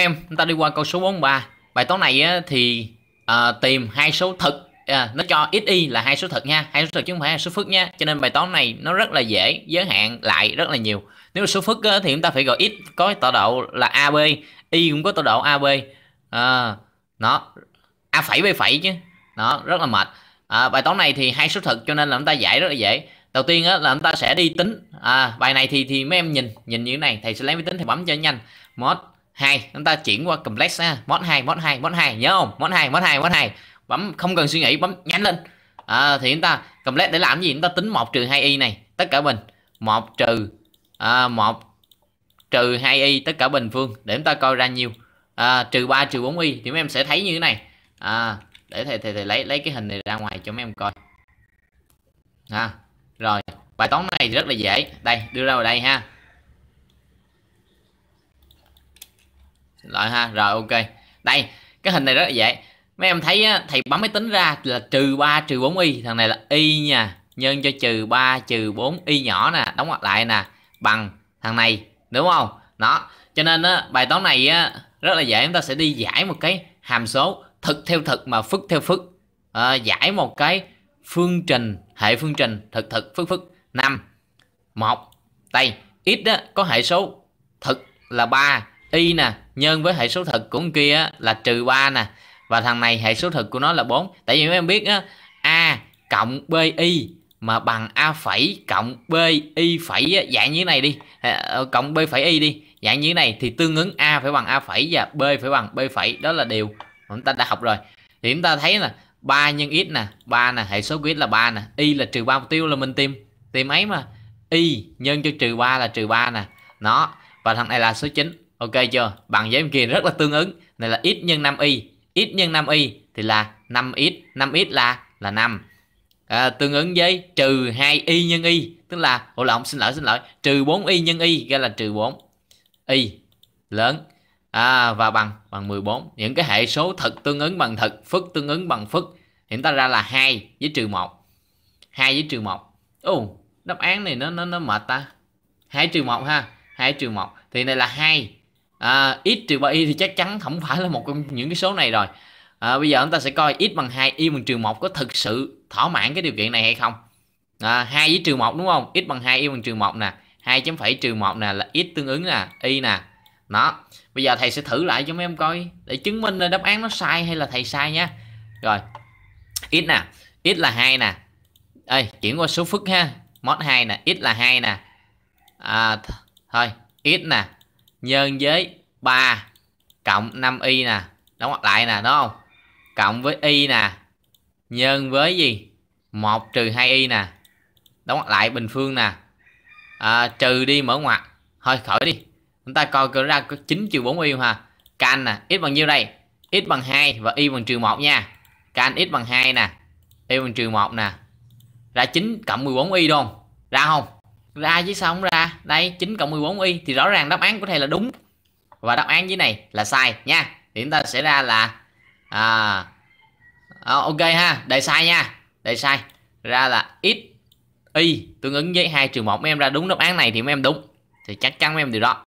em chúng ta đi qua câu số 43 bài toán này á, thì à, tìm hai số thực à, nó cho y là hai số thực nha hai số thực chứ không phải hai số phức nha cho nên bài toán này nó rất là dễ giới hạn lại rất là nhiều nếu số phức á, thì chúng ta phải gọi x có tọa độ là ab y cũng có tọa độ ab à, nó a phẩy b phẩy chứ nó rất là mệt à, bài toán này thì hai số thực cho nên là chúng ta giải rất là dễ đầu tiên á, là chúng ta sẽ đi tính à, bài này thì thì mấy em nhìn nhìn như thế này thầy sẽ lấy máy tính thầy bấm cho nhanh mod hai chúng ta chuyển qua complex ha món hai món hai món hai nhớ không món hai món hai món hai bấm không cần suy nghĩ bấm nhanh lên à, thì chúng ta complex để làm gì chúng ta tính một trừ hai y này tất cả bình một trừ à, 1 trừ hai y tất cả bình phương để chúng ta coi ra nhiêu à, trừ 3 trừ 4y thì mấy em sẽ thấy như thế này à, để thầy, thầy, thầy lấy lấy cái hình này ra ngoài cho mấy em coi ha à, rồi bài toán này rất là dễ đây đưa ra vào đây ha Xin ha rồi ok đây cái hình này rất là dễ mấy em thấy á, thầy bấm máy tính ra là trừ 3 trừ 4 y thằng này là y nha nhân cho trừ 3 trừ 4 y nhỏ nè đóng ngoặc lại nè bằng thằng này đúng không nó cho nên á, bài toán này á, rất là dễ chúng ta sẽ đi giải một cái hàm số thực theo thực mà phức theo phức à, giải một cái phương trình hệ phương trình thực thực phức phức năm một đây x á, có hệ số thực là 3 y nè nhân với hệ số thực của con kia là trừ 3 nè và thằng này hệ số thực của nó là 4 tại vì mấy em biết á a cộng b y mà bằng a phẩy cộng b y phẩy dạng như thế này đi ờ, ờ, cộng b phẩy y đi dạng như thế này thì tương ứng a phải bằng a phẩy và b phải bằng b phẩy đó là điều chúng ta đã học rồi thì chúng ta thấy là 3 nhân x nè 3 nè hệ số của x là 3 nè y là trừ 3 mục tiêu là mình tìm tìm ấy mà y nhân cho trừ 3 là trừ 3 nè nó và thằng này là số 9 Ok chưa? Bằng giấy kia rất là tương ứng. Này là x nhân 5y. x nhân 5y thì là 5x. 5x là là 5. À, tương ứng với trừ 2y nhân y. Tức là, ổ lộn, xin lỗi, xin lỗi. Trừ 4y nhân y ra là trừ 4. Y lớn. À, và bằng bằng 14. Những cái hệ số thực tương ứng bằng thực, phức tương ứng bằng phức. Hiện ta ra là 2 với trừ 1. 2 với trừ 1. Ồ, đáp án này nó nó nó mệt ta. 2 trừ 1 ha. 2 trừ 1. Thì này là 2 à, x trừ 3y thì chắc chắn không phải là một trong những cái số này rồi à, bây giờ chúng ta sẽ coi x bằng 2 y bằng trừ 1 có thực sự thỏa mãn cái điều kiện này hay không à, 2 với trừ 1 đúng không x bằng 2 y bằng trừ 1 nè 2 chấm phẩy trừ 1 nè là x tương ứng nè y nè nó bây giờ thầy sẽ thử lại cho mấy em coi để chứng minh là đáp án nó sai hay là thầy sai nha rồi x nè x là 2 nè ê chuyển qua số phức ha mod 2 nè x là 2 nè à, thôi x nè nhân với 3 cộng 5y nè đóng ngoặc lại nè đúng không cộng với y nè nhân với gì 1 trừ 2y nè đóng ngoặc lại bình phương nè à, trừ đi mở ngoặc thôi khỏi đi chúng ta coi coi ra có 9 trừ 4y ha can nè x bằng nhiêu đây x bằng 2 và y bằng trừ 1 nha can x bằng 2 nè y bằng trừ 1 nè ra 9 cộng 14y đúng không ra không ra chứ sao không ra đây 9 cộng 14 y thì rõ ràng đáp án của thầy là đúng và đáp án dưới này là sai nha thì chúng ta sẽ ra là à, à ok ha đề sai nha đề sai ra là x y tương ứng với hai trừ một em ra đúng đáp án này thì em đúng thì chắc chắn em điều đó